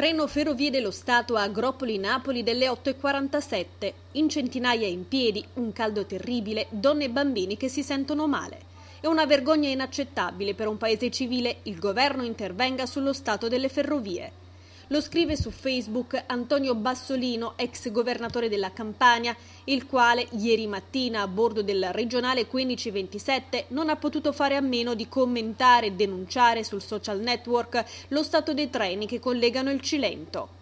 treno Ferrovie dello Stato a Agropoli-Napoli delle 8.47. In centinaia in piedi, un caldo terribile, donne e bambini che si sentono male. È una vergogna inaccettabile per un paese civile il governo intervenga sullo stato delle ferrovie. Lo scrive su Facebook Antonio Bassolino, ex governatore della Campania, il quale ieri mattina a bordo del regionale 1527 non ha potuto fare a meno di commentare e denunciare sul social network lo stato dei treni che collegano il Cilento.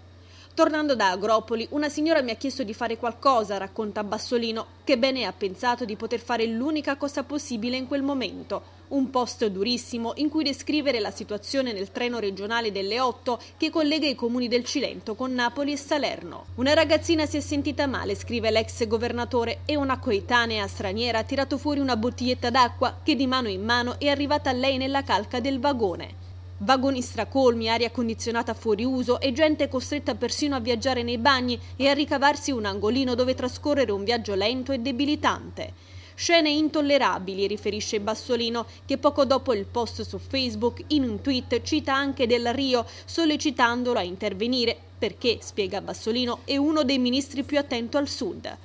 Tornando da Agropoli, una signora mi ha chiesto di fare qualcosa, racconta Bassolino, che bene ha pensato di poter fare l'unica cosa possibile in quel momento. Un post durissimo in cui descrivere la situazione nel treno regionale delle 8 che collega i comuni del Cilento con Napoli e Salerno. Una ragazzina si è sentita male, scrive l'ex governatore, e una coetanea straniera ha tirato fuori una bottiglietta d'acqua che di mano in mano è arrivata a lei nella calca del vagone. Vagoni stracolmi, aria condizionata fuori uso e gente costretta persino a viaggiare nei bagni e a ricavarsi un angolino dove trascorrere un viaggio lento e debilitante. Scene intollerabili, riferisce Bassolino, che poco dopo il post su Facebook, in un tweet, cita anche Del Rio, sollecitandolo a intervenire, perché, spiega Bassolino, è uno dei ministri più attento al sud.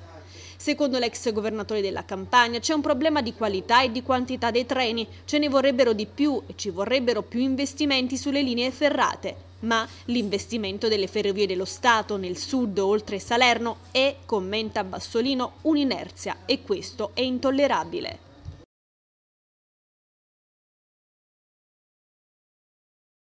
Secondo l'ex governatore della Campania c'è un problema di qualità e di quantità dei treni, ce ne vorrebbero di più e ci vorrebbero più investimenti sulle linee ferrate. Ma l'investimento delle ferrovie dello Stato nel sud oltre Salerno è, commenta Bassolino, un'inerzia e questo è intollerabile.